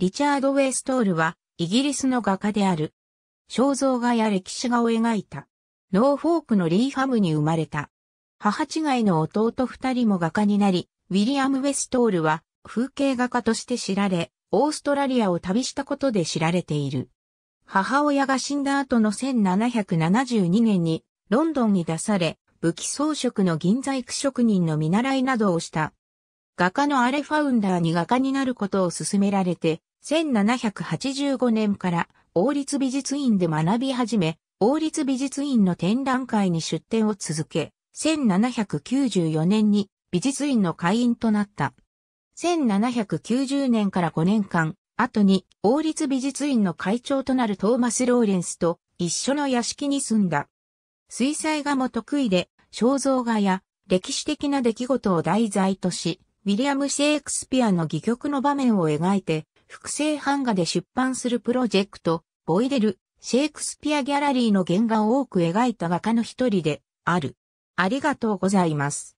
リチャード・ウェイストールは、イギリスの画家である。肖像画や歴史画を描いた。ノーフォークのリーハムに生まれた。母違いの弟二人も画家になり、ウィリアム・ウェイ・ストールは風景画家として知られ、オーストラリアを旅したことで知られている。母親が死んだ後の1772年にロンドンに出され、武器装飾の銀細工職人の見習いなどをした。画家のアレ・ファウンダーに画家になることを勧められて、1785年から王立美術院で学び始め、王立美術院の展覧会に出展を続け、1794年に美術院の会員となった。1790年から5年間、後に王立美術院の会長となるトーマス・ローレンスと一緒の屋敷に住んだ。水彩画も得意で、肖像画や歴史的な出来事を題材とし、ウィリアム・シェイクスピアの戯曲の場面を描いて、複製版画で出版するプロジェクト、ボイデル、シェイクスピアギャラリーの原画を多く描いた画家の一人である。ありがとうございます。